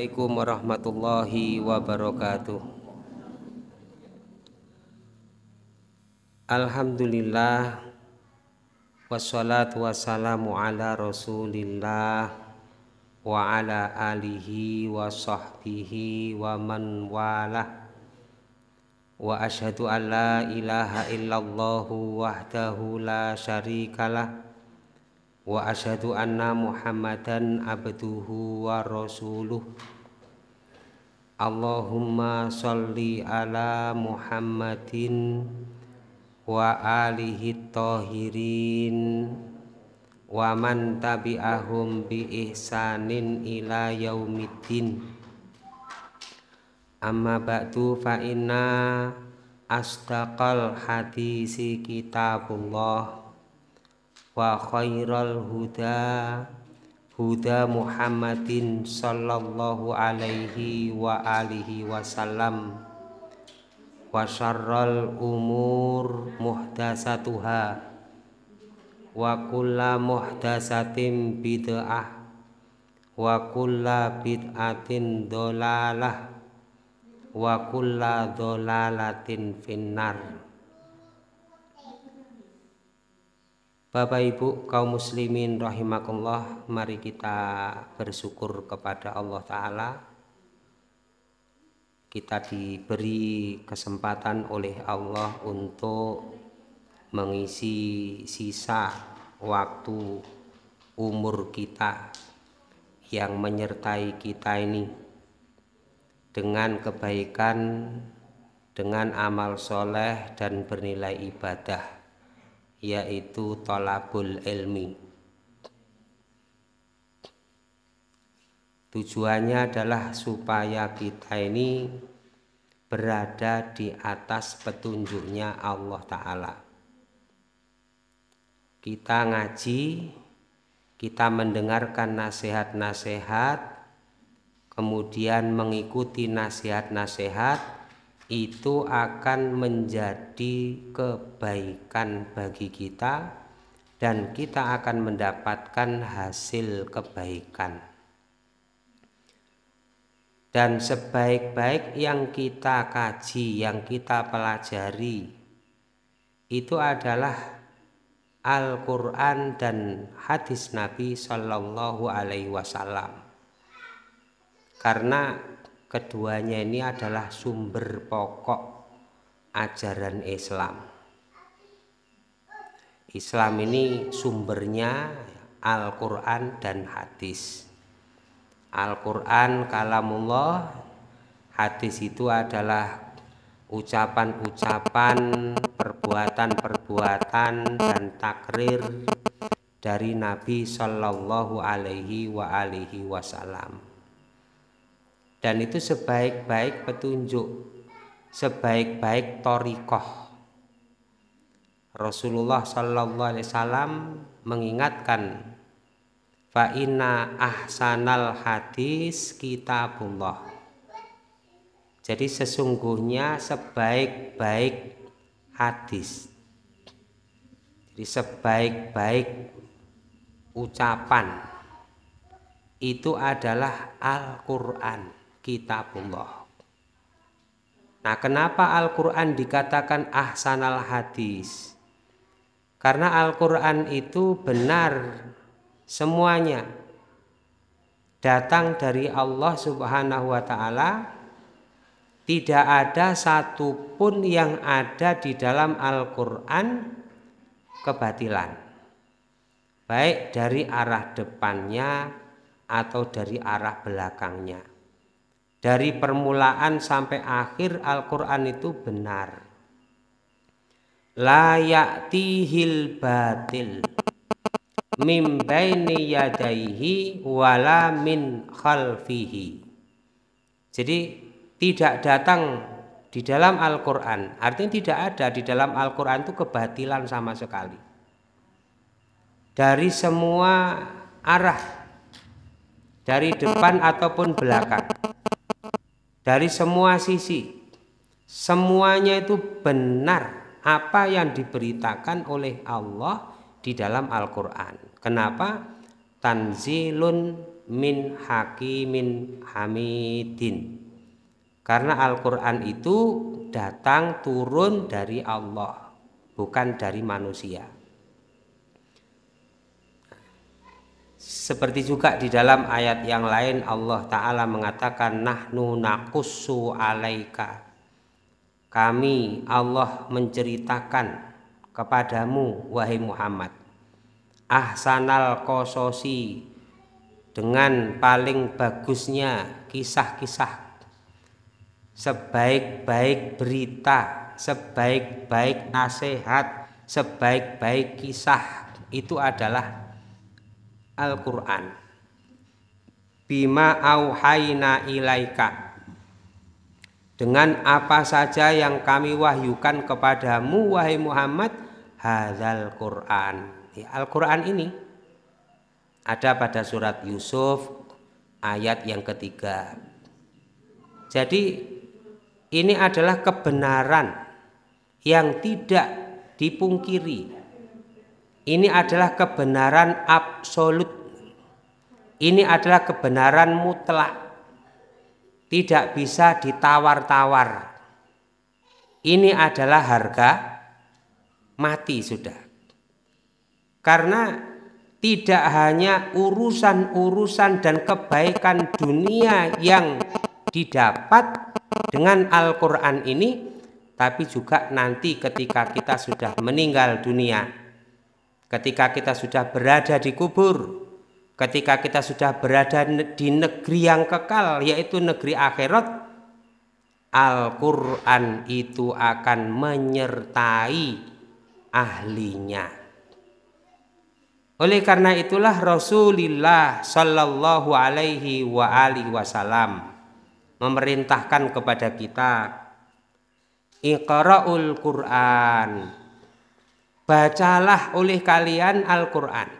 Assalamualaikum warahmatullahi wabarakatuh Alhamdulillah Wassalatu wassalamu ala rasulillah Wa ala alihi wa sahbihi wa man walah Wa ashadu an la ilaha illallah wahdahu la syarikalah wa asyhadu anna muhammadan abduhu wa rasuluh Allahumma salli ala muhammadin wa alihi tahirin wa man tabi'ahum bi ihsanin ila yaumiddin amma ba'du fa inna astaqal hadisi kitabullah wa khairal huda huda Muhammadin sallallahu alaihi wa alihi wasallam wa syarral umur muhdatsatuha wa kulla muhdatsatin bid'ah wa kulla bid'atin dolalah wa kulla tin finnar Bapak Ibu kaum muslimin rahimakumullah mari kita bersyukur kepada Allah taala kita diberi kesempatan oleh Allah untuk mengisi sisa waktu umur kita yang menyertai kita ini dengan kebaikan dengan amal soleh dan bernilai ibadah yaitu tolabul ilmi tujuannya adalah supaya kita ini berada di atas petunjuknya Allah Ta'ala kita ngaji kita mendengarkan nasihat-nasihat kemudian mengikuti nasihat-nasihat itu akan menjadi kebaikan bagi kita dan kita akan mendapatkan hasil kebaikan. Dan sebaik-baik yang kita kaji, yang kita pelajari itu adalah Al-Qur'an dan hadis Nabi Sallallahu alaihi wasallam. Karena keduanya ini adalah sumber pokok ajaran Islam. Islam ini sumbernya Al-Quran dan hadis. Al-Quran kalamullah, hadis itu adalah ucapan-ucapan, perbuatan-perbuatan dan takrir dari Nabi Shallallahu Alaihi wa Wasallam dan itu sebaik-baik petunjuk sebaik-baik torikoh Rasulullah Shallallahu Alaihi Wasallam mengingatkan fa inna ahsanal hadis kitabullah jadi sesungguhnya sebaik-baik hadis jadi sebaik-baik ucapan itu adalah Al-Quran kitabullah. Nah, kenapa Al-Qur'an dikatakan ahsanal hadis? Karena Al-Qur'an itu benar semuanya datang dari Allah Subhanahu wa taala. Tidak ada satupun yang ada di dalam Al-Qur'an kebatilan. Baik dari arah depannya atau dari arah belakangnya dari permulaan sampai akhir Al-Quran itu benar layak tihil batil mimbaini yadaihi wala min khalfihi jadi tidak datang di dalam Al-Quran artinya tidak ada di dalam Al-Quran itu kebatilan sama sekali dari semua arah dari depan ataupun belakang dari semua sisi. Semuanya itu benar apa yang diberitakan oleh Allah di dalam Al-Qur'an. Kenapa? Tanzilun min hakimin hamidin. Karena Al-Qur'an itu datang turun dari Allah, bukan dari manusia. Seperti juga di dalam ayat yang lain Allah Ta'ala mengatakan Nahnu nakusu alaika Kami Allah menceritakan kepadamu wahai Muhammad Ahsanal kososi Dengan paling bagusnya kisah-kisah Sebaik-baik berita Sebaik-baik nasihat Sebaik-baik kisah Itu adalah Al-Quran Bima auhaina ilaika Dengan apa saja yang kami wahyukan kepadamu wahai Muhammad Hazal Quran ya, Al-Quran ini ada pada surat Yusuf ayat yang ketiga Jadi ini adalah kebenaran yang tidak dipungkiri ini adalah kebenaran absolut. Ini adalah kebenaran mutlak. Tidak bisa ditawar-tawar. Ini adalah harga mati sudah. Karena tidak hanya urusan-urusan dan kebaikan dunia yang didapat dengan Al-Quran ini, tapi juga nanti ketika kita sudah meninggal dunia ketika kita sudah berada di kubur, ketika kita sudah berada di negeri yang kekal, yaitu negeri akhirat, Al-Quran itu akan menyertai ahlinya. Oleh karena itulah Rasulullah Shallallahu Alaihi wa alihi Wasallam memerintahkan kepada kita Iqra'ul Quran bacalah oleh kalian Al-Qur'an.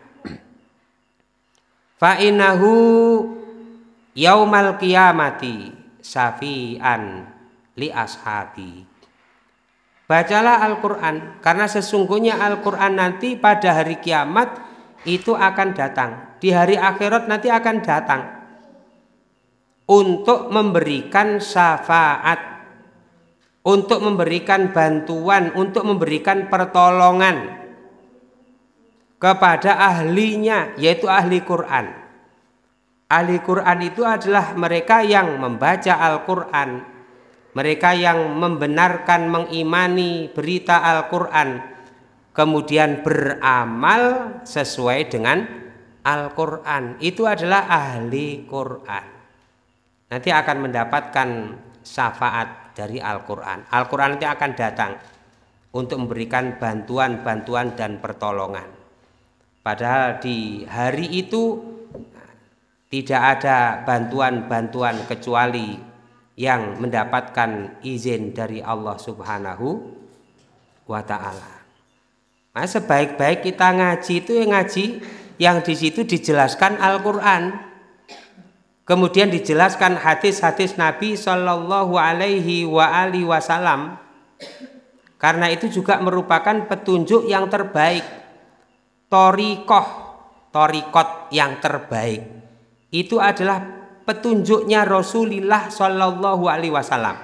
Fa'inahu yaumal kiamati safian li ashabi. Bacalah Al-Qur'an karena sesungguhnya Al-Qur'an nanti pada hari kiamat itu akan datang. Di hari akhirat nanti akan datang untuk memberikan syafaat untuk memberikan bantuan, untuk memberikan pertolongan kepada ahlinya, yaitu ahli Quran. Ahli Quran itu adalah mereka yang membaca Al-Quran, mereka yang membenarkan, mengimani berita Al-Quran, kemudian beramal sesuai dengan Al-Quran. Itu adalah ahli Quran. Nanti akan mendapatkan syafaat dari Al-Quran. Al-Quran nanti akan datang untuk memberikan bantuan-bantuan dan pertolongan. Padahal di hari itu tidak ada bantuan-bantuan kecuali yang mendapatkan izin dari Allah Subhanahu wa taala. Nah, sebaik-baik kita ngaji itu yang ngaji yang di situ dijelaskan Al-Qur'an. Kemudian dijelaskan hadis-hadis Nabi Shallallahu Alaihi wa alihi Wasallam. Karena itu juga merupakan petunjuk yang terbaik. Torikoh, torikot yang terbaik. Itu adalah petunjuknya Rasulullah Shallallahu Alaihi Wasallam.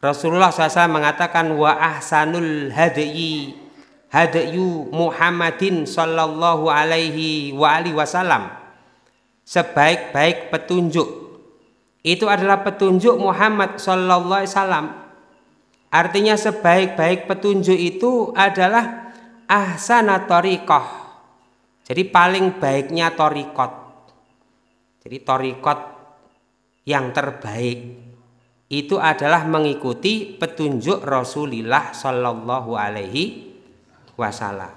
Rasulullah SAW mengatakan wa ahsanul hadi hadiyu Muhammadin sallallahu alaihi wa alihi wasallam sebaik-baik petunjuk. Itu adalah petunjuk Muhammad sallallahu alaihi wasallam. Artinya sebaik-baik petunjuk itu adalah ahsana toriqoh. Jadi paling baiknya torikot. Jadi torikot yang terbaik itu adalah mengikuti petunjuk Rasulullah Shallallahu Alaihi Wasallam.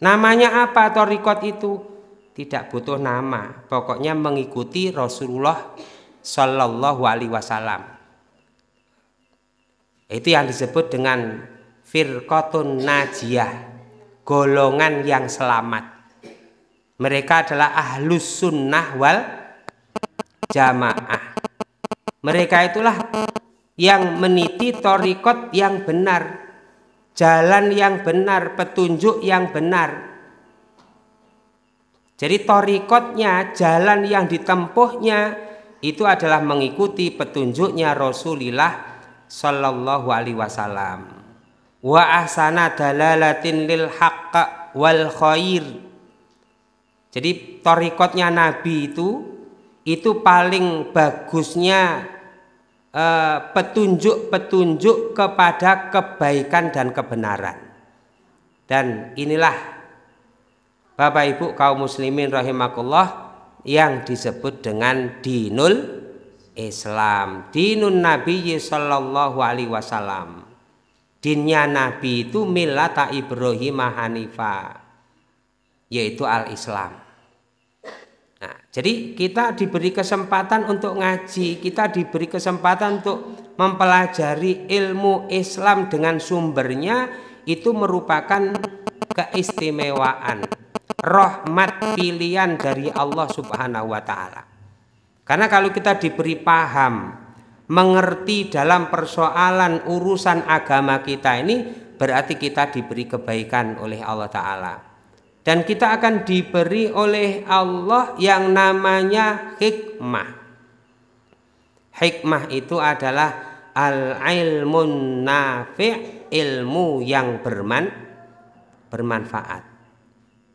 Namanya apa torikot itu? tidak butuh nama pokoknya mengikuti Rasulullah Shallallahu Alaihi Wasallam itu yang disebut dengan firqatun najiyah golongan yang selamat mereka adalah ahlus sunnah wal jamaah mereka itulah yang meniti torikot yang benar jalan yang benar petunjuk yang benar jadi torikotnya, jalan yang ditempuhnya itu adalah mengikuti petunjuknya Rasulullah Shallallahu Alaihi Wasallam. Wa asana dalalatin lil haqqa wal khair. Jadi torikotnya Nabi itu itu paling bagusnya eh, petunjuk-petunjuk kepada kebaikan dan kebenaran. Dan inilah Bapak Ibu kaum muslimin rahimakullah yang disebut dengan dinul Islam, dinun Nabi sallallahu alaihi wasallam. Dinnya Nabi itu milata Ibrahim Hanifa yaitu al-Islam. Nah, jadi kita diberi kesempatan untuk ngaji, kita diberi kesempatan untuk mempelajari ilmu Islam dengan sumbernya itu merupakan keistimewaan rahmat pilihan dari Allah Subhanahu wa taala. Karena kalau kita diberi paham, mengerti dalam persoalan urusan agama kita ini berarti kita diberi kebaikan oleh Allah taala. Dan kita akan diberi oleh Allah yang namanya hikmah. Hikmah itu adalah al ilmun nafi' ilmu yang bermanfaat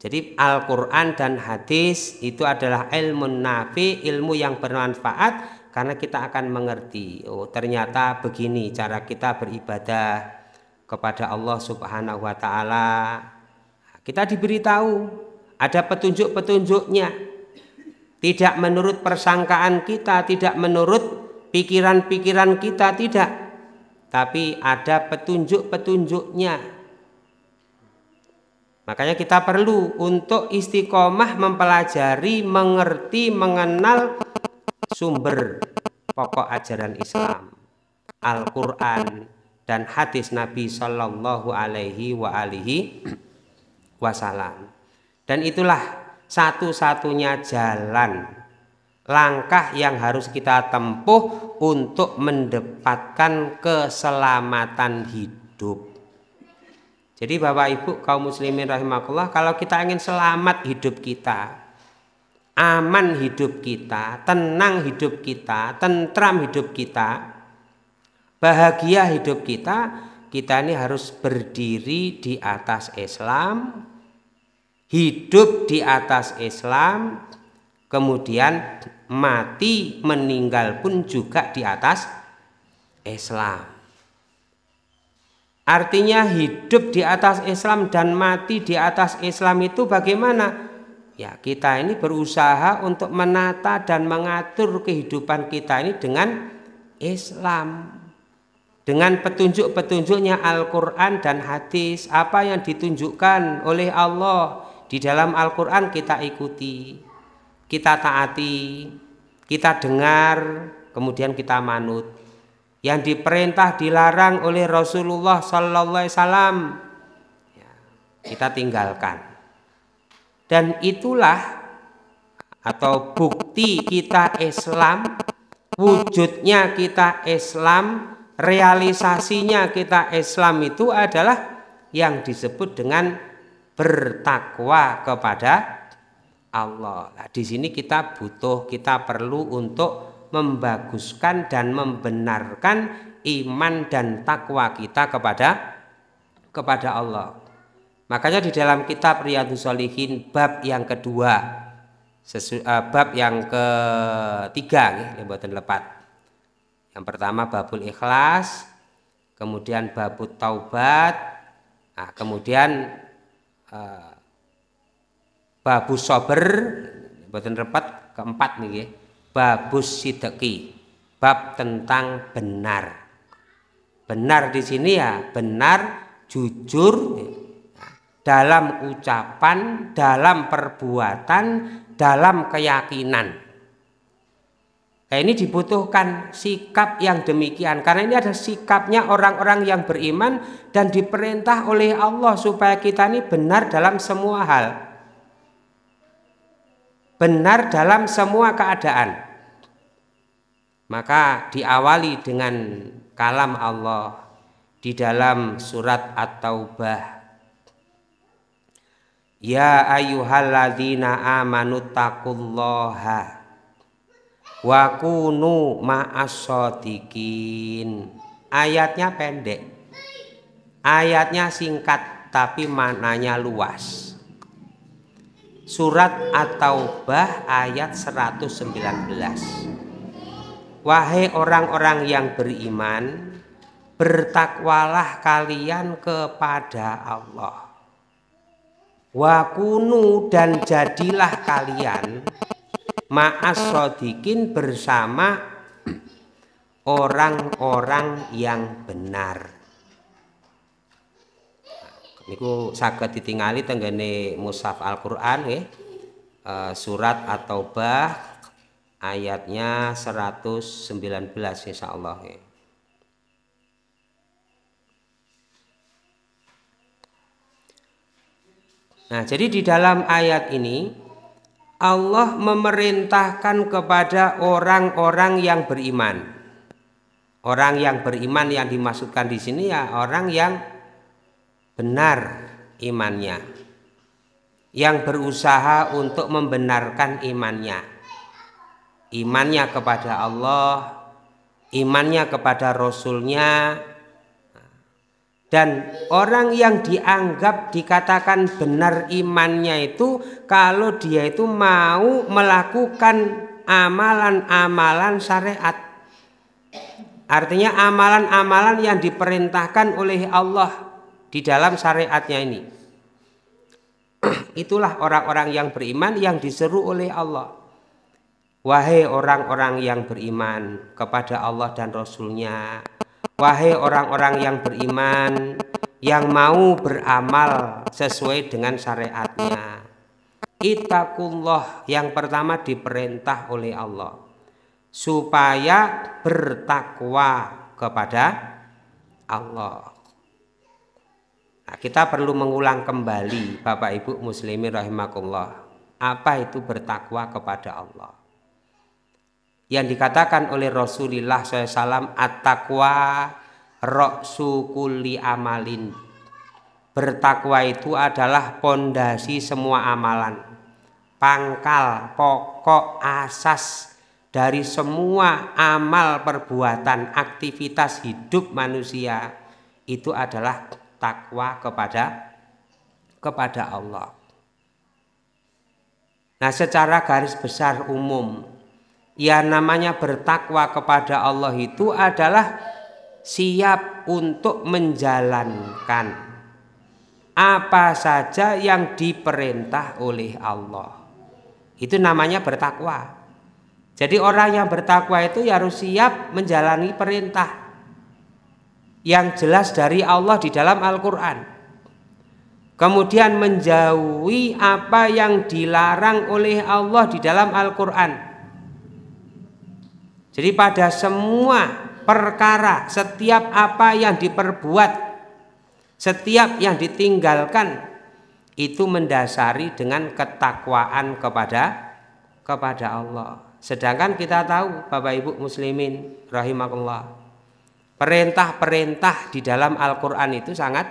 jadi Al-Quran dan hadis itu adalah ilmu nafi, ilmu yang bermanfaat karena kita akan mengerti. Oh, ternyata begini cara kita beribadah kepada Allah Subhanahu wa taala. Kita diberitahu ada petunjuk-petunjuknya. Tidak menurut persangkaan kita, tidak menurut pikiran-pikiran kita, tidak. Tapi ada petunjuk-petunjuknya Makanya kita perlu untuk istiqomah mempelajari, mengerti, mengenal sumber pokok ajaran Islam, Al-Qur'an dan hadis Nabi Shallallahu alaihi wa alihi wasallam. Dan itulah satu-satunya jalan langkah yang harus kita tempuh untuk mendapatkan keselamatan hidup. Jadi Bapak Ibu kaum muslimin rahimakallah kalau kita ingin selamat hidup kita, aman hidup kita, tenang hidup kita, tentram hidup kita, bahagia hidup kita, kita ini harus berdiri di atas Islam, hidup di atas Islam, kemudian mati meninggal pun juga di atas Islam. Artinya hidup di atas Islam dan mati di atas Islam itu bagaimana? Ya kita ini berusaha untuk menata dan mengatur kehidupan kita ini dengan Islam dengan petunjuk-petunjuknya Al-Quran dan hadis apa yang ditunjukkan oleh Allah di dalam Al-Quran kita ikuti kita taati kita dengar kemudian kita manut yang diperintah dilarang oleh Rasulullah Sallallahu Alaihi Wasallam ya, kita tinggalkan dan itulah atau bukti kita Islam wujudnya kita Islam realisasinya kita Islam itu adalah yang disebut dengan bertakwa kepada Allah. Nah, di sini kita butuh, kita perlu untuk membaguskan dan membenarkan iman dan takwa kita kepada kepada Allah. Makanya di dalam kitab Riyadhus Shalihin bab yang kedua sesu, uh, bab yang ketiga ya, buatan lepat. Yang pertama babul ikhlas, kemudian babut taubat, nah, kemudian uh, babu sober, buatan lepat keempat nih ya babus sideki bab tentang benar benar di sini ya benar jujur dalam ucapan dalam perbuatan dalam keyakinan nah, ini dibutuhkan sikap yang demikian karena ini ada sikapnya orang-orang yang beriman dan diperintah oleh Allah supaya kita ini benar dalam semua hal benar dalam semua keadaan. Maka diawali dengan kalam Allah di dalam surat At-Taubah. Ya ayyuhalladzina amanu taqullaha wa kunu ma'asodikin. Ayatnya pendek. Ayatnya singkat tapi maknanya luas. Surat At-Taubah ayat 119. Wahai orang-orang yang beriman, bertakwalah kalian kepada Allah. Wakunu dan jadilah kalian maasodikin bersama orang-orang yang benar niku sakit ditingali tenggane Musaf Al-Qur'an ya e, surat atau bah ayatnya 119 Allah ya. Nah, jadi di dalam ayat ini Allah memerintahkan kepada orang-orang yang beriman. Orang yang beriman yang dimaksudkan di sini ya orang yang benar imannya yang berusaha untuk membenarkan imannya imannya kepada Allah imannya kepada Rasulnya dan orang yang dianggap dikatakan benar imannya itu kalau dia itu mau melakukan amalan-amalan syariat artinya amalan-amalan yang diperintahkan oleh Allah di dalam syariatnya ini. Itulah orang-orang yang beriman yang diseru oleh Allah. Wahai orang-orang yang beriman kepada Allah dan Rasulnya Wahai orang-orang yang beriman Yang mau beramal sesuai dengan syariatnya Itakullah yang pertama diperintah oleh Allah Supaya bertakwa kepada Allah Nah, kita perlu mengulang kembali Bapak Ibu muslimin rahimakumullah. Apa itu bertakwa kepada Allah? Yang dikatakan oleh Rasulullah SAW at-taqwa amalin. Bertakwa itu adalah pondasi semua amalan. Pangkal, pokok, asas dari semua amal perbuatan, aktivitas hidup manusia itu adalah takwa kepada kepada Allah. Nah, secara garis besar umum, ya namanya bertakwa kepada Allah itu adalah siap untuk menjalankan apa saja yang diperintah oleh Allah. Itu namanya bertakwa. Jadi orang yang bertakwa itu ya harus siap menjalani perintah yang jelas dari Allah di dalam Al-Quran kemudian menjauhi apa yang dilarang oleh Allah di dalam Al-Quran jadi pada semua perkara setiap apa yang diperbuat setiap yang ditinggalkan itu mendasari dengan ketakwaan kepada kepada Allah. Sedangkan kita tahu Bapak Ibu muslimin Rahimahullah. Perintah-perintah di dalam Al-Quran itu sangat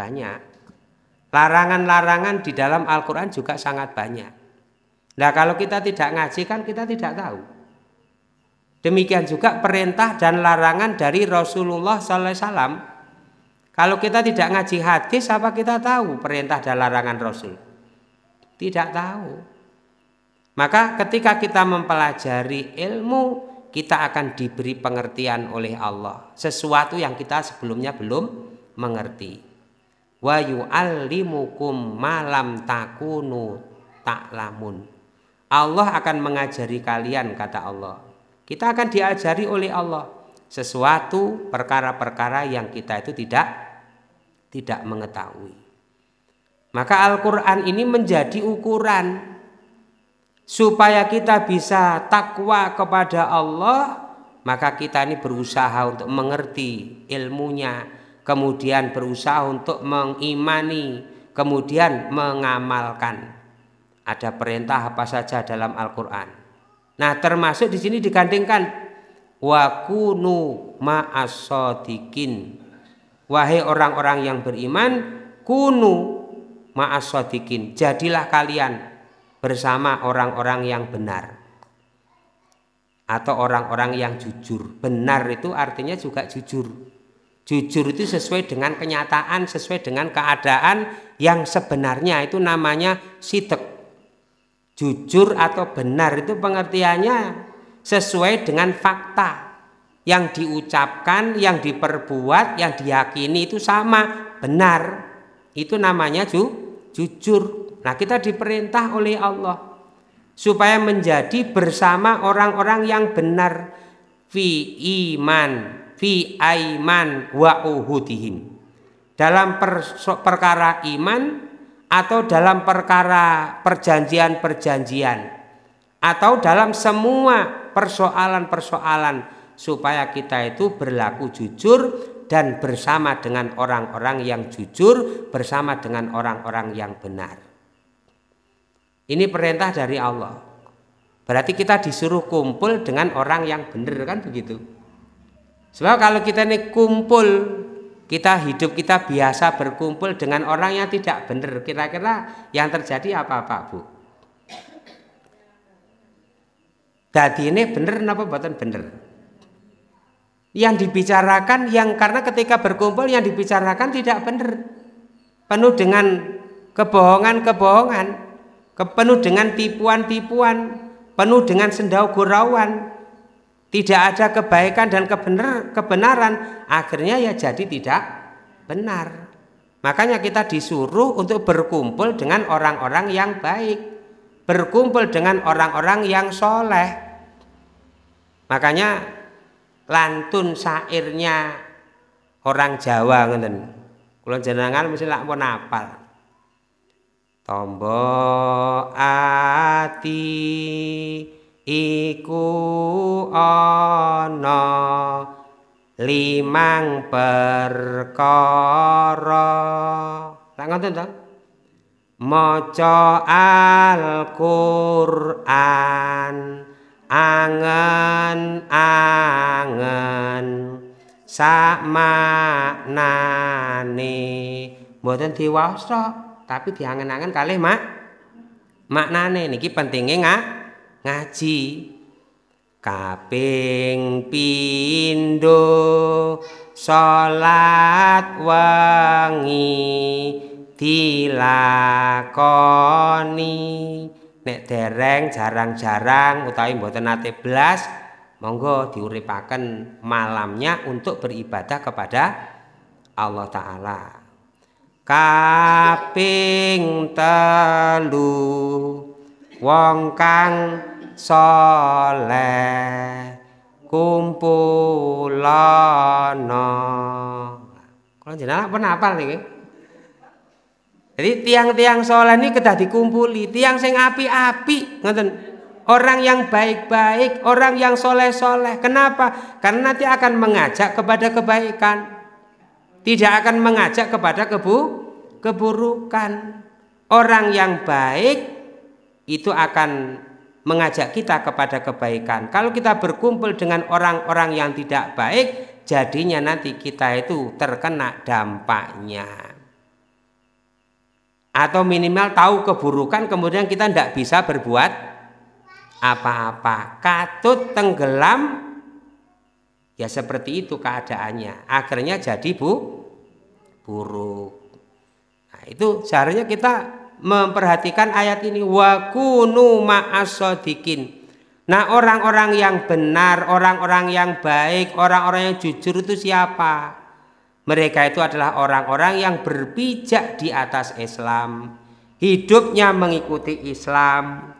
banyak. Larangan-larangan di dalam Al-Quran juga sangat banyak. Nah kalau kita tidak ngaji kan kita tidak tahu. Demikian juga perintah dan larangan dari Rasulullah SAW. Kalau kita tidak ngaji hadis apa kita tahu perintah dan larangan Rasul? Tidak tahu. Maka ketika kita mempelajari ilmu kita akan diberi pengertian oleh Allah sesuatu yang kita sebelumnya belum mengerti. Wa yu'allimukum malam takunu taklamun. Allah akan mengajari kalian kata Allah. Kita akan diajari oleh Allah sesuatu perkara-perkara yang kita itu tidak tidak mengetahui. Maka Al-Qur'an ini menjadi ukuran supaya kita bisa takwa kepada Allah maka kita ini berusaha untuk mengerti ilmunya kemudian berusaha untuk mengimani kemudian mengamalkan ada perintah apa saja dalam Al-Qur'an nah termasuk di sini digandingkan wa kunu ma'asodikin wahai orang-orang yang beriman kunu ma'asodikin jadilah kalian bersama orang-orang yang benar atau orang-orang yang jujur. Benar itu artinya juga jujur. Jujur itu sesuai dengan kenyataan, sesuai dengan keadaan yang sebenarnya itu namanya sidek Jujur atau benar itu pengertiannya sesuai dengan fakta yang diucapkan, yang diperbuat, yang diyakini itu sama, benar. Itu namanya ju jujur. Nah, kita diperintah oleh Allah supaya menjadi bersama orang-orang yang benar fi iman fi aiman wa uhudihim dalam perkara iman atau dalam perkara perjanjian-perjanjian atau dalam semua persoalan-persoalan supaya kita itu berlaku jujur dan bersama dengan orang-orang yang jujur bersama dengan orang-orang yang benar ini perintah dari Allah. Berarti kita disuruh kumpul dengan orang yang benar kan begitu. Sebab kalau kita ini kumpul, kita hidup kita biasa berkumpul dengan orang yang tidak benar. Kira-kira yang terjadi apa Pak Bu? Jadi ini benar apa buatan benar? Yang dibicarakan yang karena ketika berkumpul yang dibicarakan tidak benar. Penuh dengan kebohongan-kebohongan. Kepenuh dengan tipuan-tipuan, penuh dengan sendau gurauan, tidak ada kebaikan dan kebenar, kebenaran, akhirnya ya jadi tidak benar. Makanya kita disuruh untuk berkumpul dengan orang-orang yang baik, berkumpul dengan orang-orang yang soleh. Makanya lantun syairnya orang Jawa ngeten. Kula jenengan mesti lak pun apal. tombo ati iku ana limang perkara tak ngoten to maca alquran angen angen sak maknane mboten diwasa tapi diangen-angen kalih mak maknane niki pentingnya nggak ngaji kaping pindu salat wangi dilakoni nek dereng jarang-jarang utawi mboten nate blas monggo diuripaken malamnya untuk beribadah kepada Allah taala kaping telu wong kang soleh kumpulana kalau jenengan pernah apal niki jadi tiang-tiang soleh ini kedah dikumpuli tiang sing api-api ngoten orang yang baik-baik orang yang soleh-soleh kenapa karena nanti akan mengajak kepada kebaikan tidak akan mengajak kepada kebu keburukan. Orang yang baik itu akan mengajak kita kepada kebaikan. Kalau kita berkumpul dengan orang-orang yang tidak baik, jadinya nanti kita itu terkena dampaknya. Atau minimal tahu keburukan kemudian kita tidak bisa berbuat apa-apa. Katut tenggelam Ya seperti itu keadaannya. Akhirnya jadi bu buruk. Nah, itu seharusnya kita memperhatikan ayat ini wa kunu ma'asodikin. Nah, orang-orang yang benar, orang-orang yang baik, orang-orang yang jujur itu siapa? Mereka itu adalah orang-orang yang berpijak di atas Islam, hidupnya mengikuti Islam,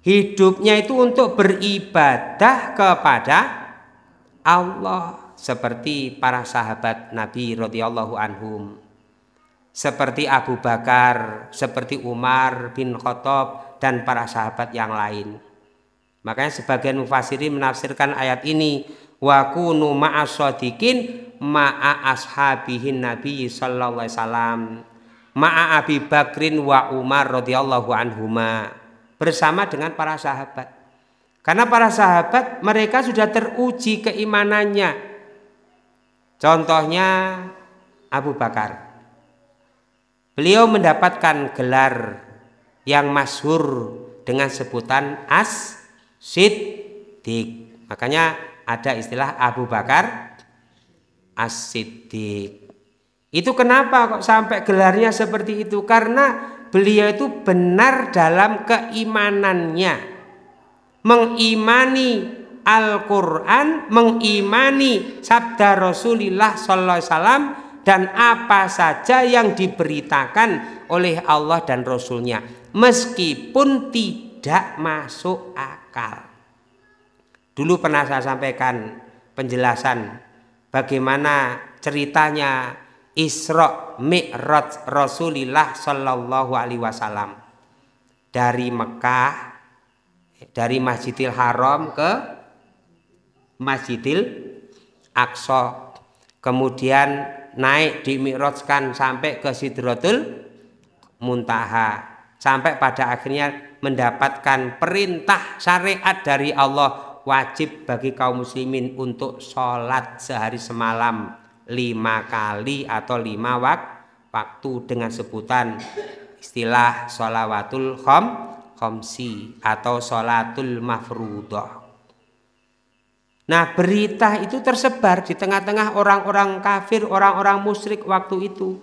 hidupnya itu untuk beribadah kepada Allah seperti para sahabat Nabi radhiyallahu anhum seperti Abu Bakar, seperti Umar bin Khattab dan para sahabat yang lain. Makanya sebagian mufasiri menafsirkan ayat ini wa kunu ma'asadiqin ma'a ashabihin nabi sallallahu alaihi wasallam ma'a Abi Bakrin wa Umar radhiyallahu anhuma bersama dengan para sahabat karena para sahabat mereka sudah teruji keimanannya. Contohnya Abu Bakar. Beliau mendapatkan gelar yang masyhur dengan sebutan as siddiq. Makanya ada istilah Abu Bakar as siddiq. Itu kenapa kok sampai gelarnya seperti itu? Karena beliau itu benar dalam keimanannya mengimani Al-Quran, mengimani sabda Rasulullah Sallallahu Alaihi dan apa saja yang diberitakan oleh Allah dan Rasulnya, meskipun tidak masuk akal. Dulu pernah saya sampaikan penjelasan bagaimana ceritanya Isra Mi'raj Rasulillah Shallallahu alaihi wasallam dari Mekah dari Masjidil Haram ke Masjidil Aqsa kemudian naik di Mi'rajkan sampai ke Sidrotul Muntaha sampai pada akhirnya mendapatkan perintah syariat dari Allah wajib bagi kaum muslimin untuk sholat sehari semalam lima kali atau lima waktu dengan sebutan istilah sholawatul khom Komsi atau sholatul mafrudah. Nah berita itu tersebar di tengah-tengah orang-orang kafir, orang-orang musyrik waktu itu.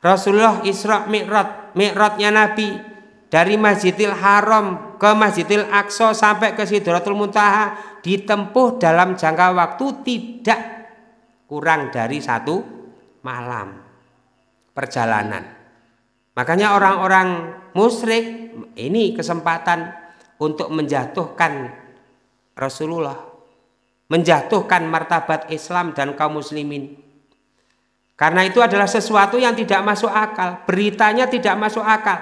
Rasulullah Isra Mi'raj, Mi'rajnya Nabi dari Masjidil Haram ke Masjidil Aqsa sampai ke Sidratul Muntaha ditempuh dalam jangka waktu tidak kurang dari satu malam perjalanan. Makanya orang-orang musyrik ini kesempatan untuk menjatuhkan Rasulullah, menjatuhkan martabat Islam dan kaum muslimin. Karena itu adalah sesuatu yang tidak masuk akal, beritanya tidak masuk akal.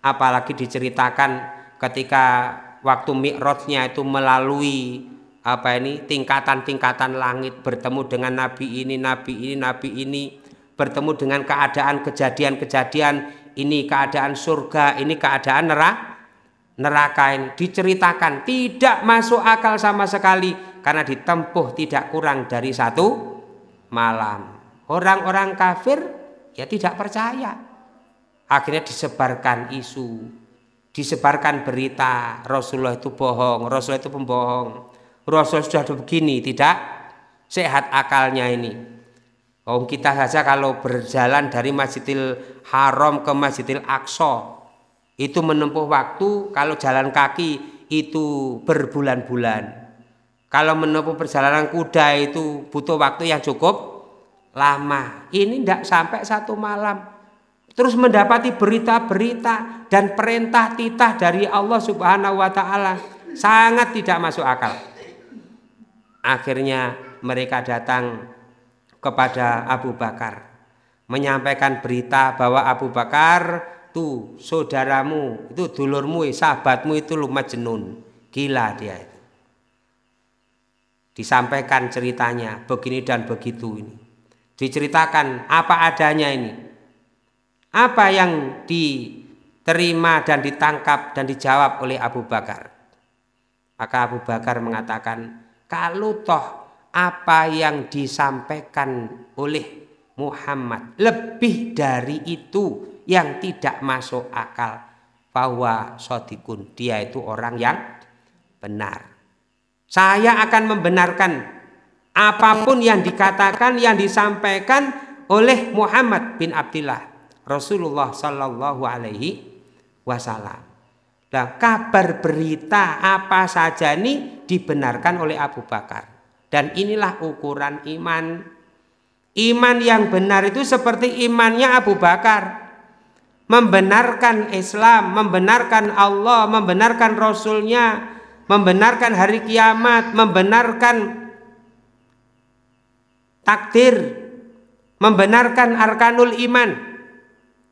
Apalagi diceritakan ketika waktu Mi'rajnya itu melalui apa ini tingkatan-tingkatan langit bertemu dengan nabi ini, nabi ini, nabi ini bertemu dengan keadaan kejadian-kejadian ini keadaan surga, ini keadaan neraka neraka ini diceritakan tidak masuk akal sama sekali karena ditempuh tidak kurang dari satu malam. Orang-orang kafir ya tidak percaya. Akhirnya disebarkan isu, disebarkan berita Rasulullah itu bohong, Rasulullah itu pembohong. Rasul sudah begini, tidak sehat akalnya ini. Kaum kita saja kalau berjalan dari Masjidil Haram ke Masjidil Aqsa itu menempuh waktu kalau jalan kaki itu berbulan-bulan. Kalau menempuh perjalanan kuda itu butuh waktu yang cukup lama. Ini tidak sampai satu malam. Terus mendapati berita-berita dan perintah titah dari Allah Subhanahu wa taala sangat tidak masuk akal. Akhirnya mereka datang kepada Abu Bakar menyampaikan berita bahwa Abu Bakar tuh saudaramu itu dulurmu eh, sahabatmu itu lumat jenun gila dia itu disampaikan ceritanya begini dan begitu ini diceritakan apa adanya ini apa yang diterima dan ditangkap dan dijawab oleh Abu Bakar maka Abu Bakar mengatakan kalau toh apa yang disampaikan oleh Muhammad. Lebih dari itu yang tidak masuk akal bahwa sodikun dia itu orang yang benar. Saya akan membenarkan apapun yang dikatakan yang disampaikan oleh Muhammad bin Abdullah Rasulullah Shallallahu Alaihi Wasallam. Nah, kabar berita apa saja ini dibenarkan oleh Abu Bakar. Dan inilah ukuran iman. Iman yang benar itu seperti imannya Abu Bakar. Membenarkan Islam, membenarkan Allah, membenarkan Rasulnya, membenarkan hari kiamat, membenarkan takdir, membenarkan arkanul iman,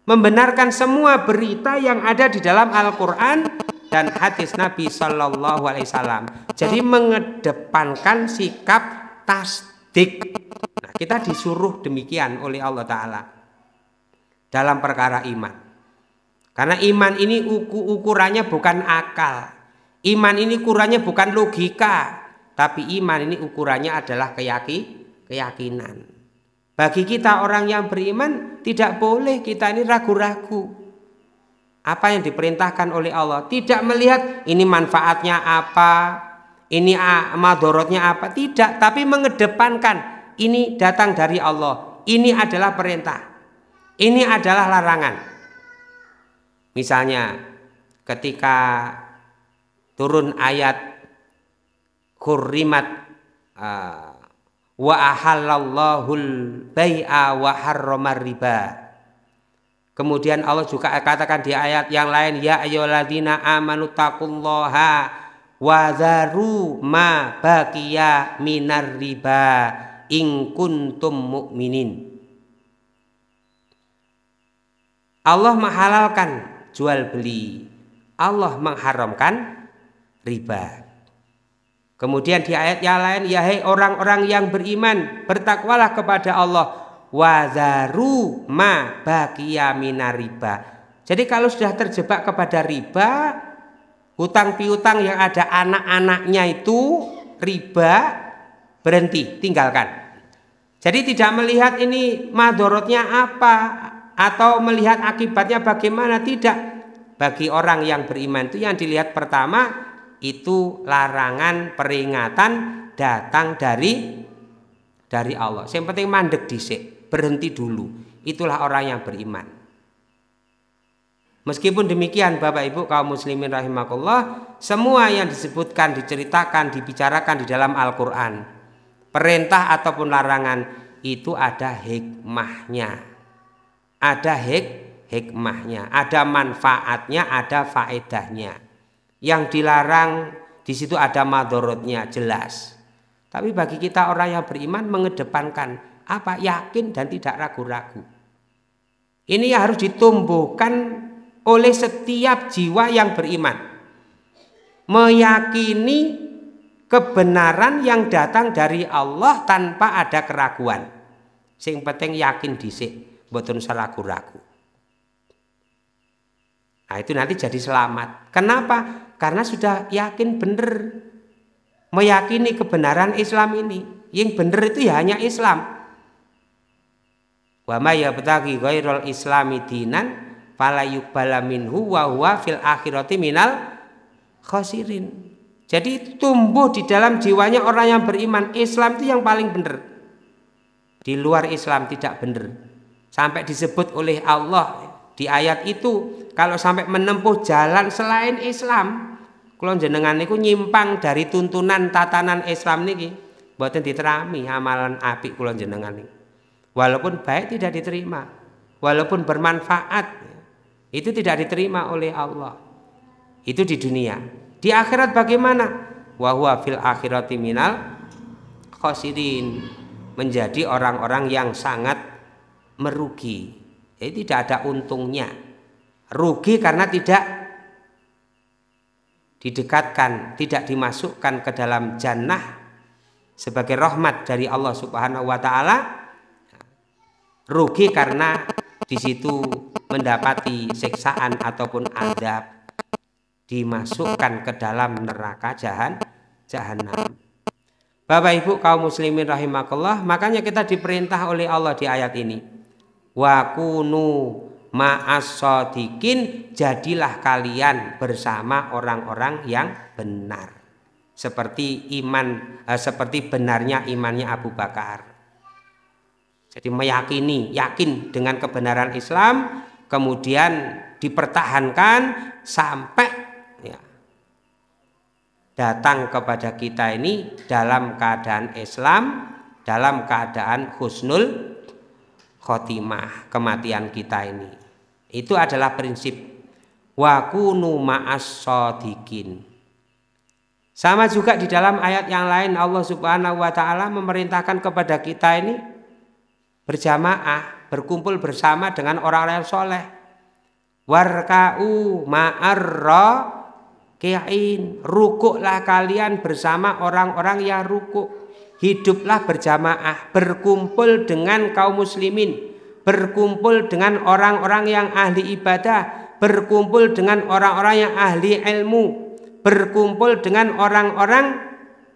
membenarkan semua berita yang ada di dalam Al-Quran dan hadis Nabi Shallallahu Alaihi Wasallam. Jadi mengedepankan sikap tasdik. Nah, kita disuruh demikian oleh Allah Taala dalam perkara iman. Karena iman ini ukurannya bukan akal, iman ini ukurannya bukan logika, tapi iman ini ukurannya adalah keyaki, keyakinan. Bagi kita orang yang beriman tidak boleh kita ini ragu-ragu apa yang diperintahkan oleh Allah, tidak melihat ini manfaatnya apa, ini madorotnya apa, tidak, tapi mengedepankan ini datang dari Allah, ini adalah perintah, ini adalah larangan. Misalnya ketika turun ayat kurimat uh, wa ahallallahul bai'a wa harramar riba Kemudian Allah juga katakan di ayat yang lain ya ayyuhalladzina amanu taqullaha wazaru ma baqiya minar riba in kuntum mu'minin. Allah menghalalkan jual beli. Allah mengharamkan riba. Kemudian di ayat yang lain, ya hai orang-orang yang beriman, bertakwalah kepada Allah wazaru ma bakia riba. Jadi kalau sudah terjebak kepada riba, hutang piutang yang ada anak-anaknya itu riba berhenti, tinggalkan. Jadi tidak melihat ini madorotnya apa atau melihat akibatnya bagaimana tidak. Bagi orang yang beriman itu yang dilihat pertama itu larangan peringatan datang dari dari Allah. Yang penting mandek disik berhenti dulu. Itulah orang yang beriman. Meskipun demikian Bapak Ibu kaum muslimin rahimakullah, semua yang disebutkan, diceritakan, dibicarakan di dalam Al-Qur'an, perintah ataupun larangan itu ada hikmahnya. Ada hik hikmahnya, ada manfaatnya, ada faedahnya. Yang dilarang di situ ada madorotnya jelas. Tapi bagi kita orang yang beriman mengedepankan apa yakin dan tidak ragu-ragu. Ini yang harus ditumbuhkan oleh setiap jiwa yang beriman. Meyakini kebenaran yang datang dari Allah tanpa ada keraguan. Sing penting yakin dhisik, mboten usah ragu-ragu. Nah, itu nanti jadi selamat. Kenapa? Karena sudah yakin benar meyakini kebenaran Islam ini. Yang benar itu ya hanya Islam, wa may yabtaghi ghairal islami dinan fala yuqbala minhu wa huwa fil akhirati minal khasirin. Jadi tumbuh di dalam jiwanya orang yang beriman Islam itu yang paling benar. Di luar Islam tidak benar. Sampai disebut oleh Allah di ayat itu kalau sampai menempuh jalan selain Islam, kalau jenengan itu nyimpang dari tuntunan tatanan Islam niki, buatan diterami amalan api kulon jenengan ini Walaupun baik tidak diterima, walaupun bermanfaat itu tidak diterima oleh Allah. Itu di dunia. Di akhirat bagaimana? Wahwa fil akhirati minal khosirin menjadi orang-orang yang sangat merugi. Jadi tidak ada untungnya. Rugi karena tidak didekatkan, tidak dimasukkan ke dalam jannah sebagai rahmat dari Allah Subhanahu wa taala rugi karena di situ mendapati siksaan ataupun adab dimasukkan ke dalam neraka jahan jahanam. Bapak Ibu kaum muslimin rahimakallah, makanya kita diperintah oleh Allah di ayat ini. Wa kunu ma'as jadilah kalian bersama orang-orang yang benar. Seperti iman eh, seperti benarnya imannya Abu Bakar. Jadi meyakini, yakin dengan kebenaran Islam, kemudian dipertahankan sampai ya, datang kepada kita ini dalam keadaan Islam, dalam keadaan husnul khotimah kematian kita ini. Itu adalah prinsip Wakunu ma'as Sama juga di dalam ayat yang lain Allah Subhanahu wa taala memerintahkan kepada kita ini berjamaah, berkumpul bersama dengan orang-orang yang soleh. Warka'u ma'arra ki'in. Rukuklah kalian bersama orang-orang yang rukuk. Hiduplah berjamaah, berkumpul dengan kaum muslimin. Berkumpul dengan orang-orang yang ahli ibadah. Berkumpul dengan orang-orang yang ahli ilmu. Berkumpul dengan orang-orang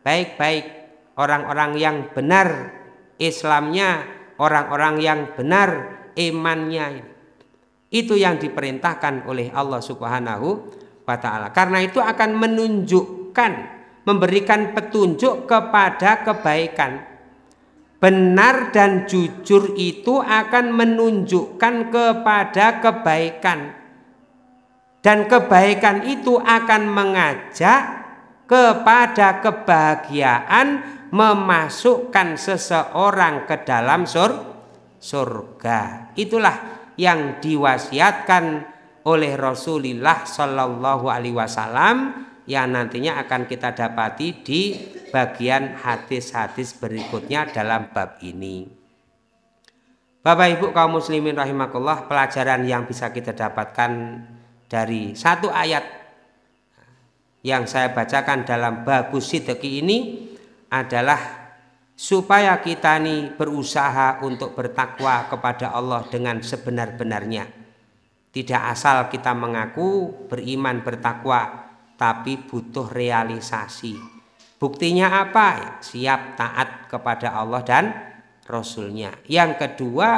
baik-baik. Orang-orang yang benar Islamnya orang-orang yang benar imannya. Itu yang diperintahkan oleh Allah Subhanahu wa taala. Karena itu akan menunjukkan memberikan petunjuk kepada kebaikan. Benar dan jujur itu akan menunjukkan kepada kebaikan. Dan kebaikan itu akan mengajak kepada kebahagiaan memasukkan seseorang ke dalam sur surga. Itulah yang diwasiatkan oleh Rasulullah Shallallahu Alaihi Wasallam yang nantinya akan kita dapati di bagian hadis-hadis berikutnya dalam bab ini. Bapak Ibu kaum muslimin rahimakullah pelajaran yang bisa kita dapatkan dari satu ayat yang saya bacakan dalam bagus sideki ini adalah supaya kita ini berusaha untuk bertakwa kepada Allah dengan sebenar-benarnya. Tidak asal kita mengaku beriman bertakwa, tapi butuh realisasi. Buktinya apa? Siap taat kepada Allah dan Rasulnya. Yang kedua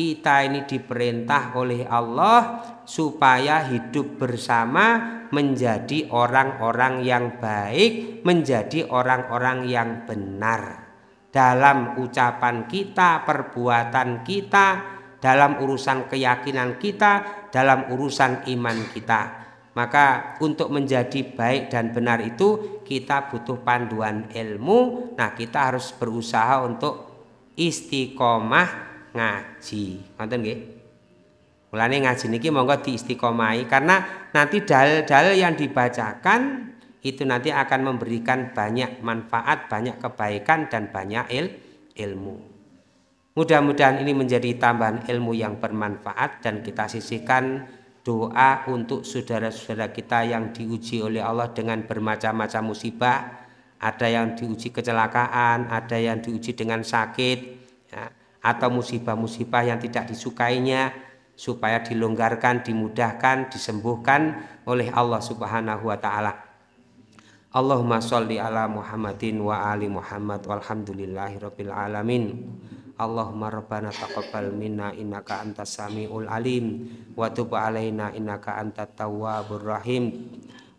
kita ini diperintah oleh Allah supaya hidup bersama menjadi orang-orang yang baik, menjadi orang-orang yang benar. Dalam ucapan kita, perbuatan kita, dalam urusan keyakinan kita, dalam urusan iman kita. Maka untuk menjadi baik dan benar itu kita butuh panduan ilmu. Nah, kita harus berusaha untuk istiqomah ngaji. Ngoten nggih. Mulane ngaji niki monggo diistiqomai karena nanti dalil-dalil yang dibacakan itu nanti akan memberikan banyak manfaat, banyak kebaikan dan banyak il ilmu. Mudah-mudahan ini menjadi tambahan ilmu yang bermanfaat dan kita sisihkan doa untuk saudara-saudara kita yang diuji oleh Allah dengan bermacam-macam musibah. Ada yang diuji kecelakaan, ada yang diuji dengan sakit, atau musibah-musibah yang tidak disukainya supaya dilonggarkan, dimudahkan, disembuhkan oleh Allah Subhanahu wa taala. Allahumma sholli ala Muhammadin wa ali Muhammad walhamdulillahi rabbil alamin. Allahumma rabbana taqabbal minna innaka antas samiul alim wa tub alaina innaka antat tawwabur rahim.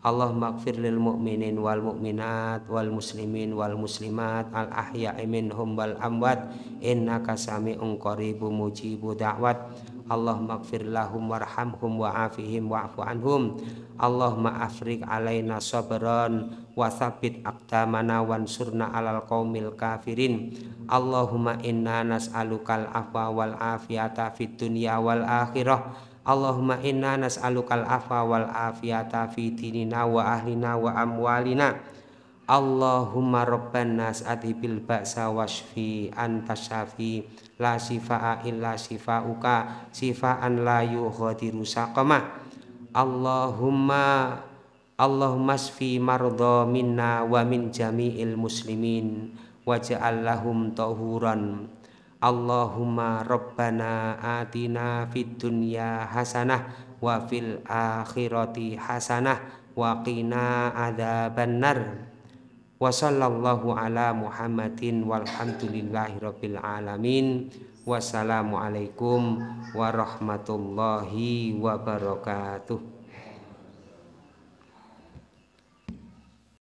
Allah maghfir lil mu'minin wal mu'minat wal muslimin wal muslimat al ahya'i minhum wal amwat innaka sami'un qaribu mujibu da'wat Allah maghfir lahum warhamhum wa afu anhum Allah maafrik alaina sabran wa thabbit aqdamana wansurna alal qawmil kafirin Allahumma inna nas'alukal afwa wal afiyata fid dunya wal akhirah Allahumma inna nas'alukal afa wal afiyata fi dinina wa ahlina wa amwalina Allahumma rabban nas adhibil ba'sa wasfi anta syafi la shifa'a illa shifa'uka shifa'an la yughadiru saqama Allahumma Allahumma asfi mardha minna wa min jami'il muslimin waj'al lahum tahuran Allahumma rabbana atina fid dunya hasanah wa fil akhirati hasanah wa qina adzabannar wa sallallahu ala muhammadin walhamdulillahi rabbil alamin alaikum warahmatullahi wabarakatuh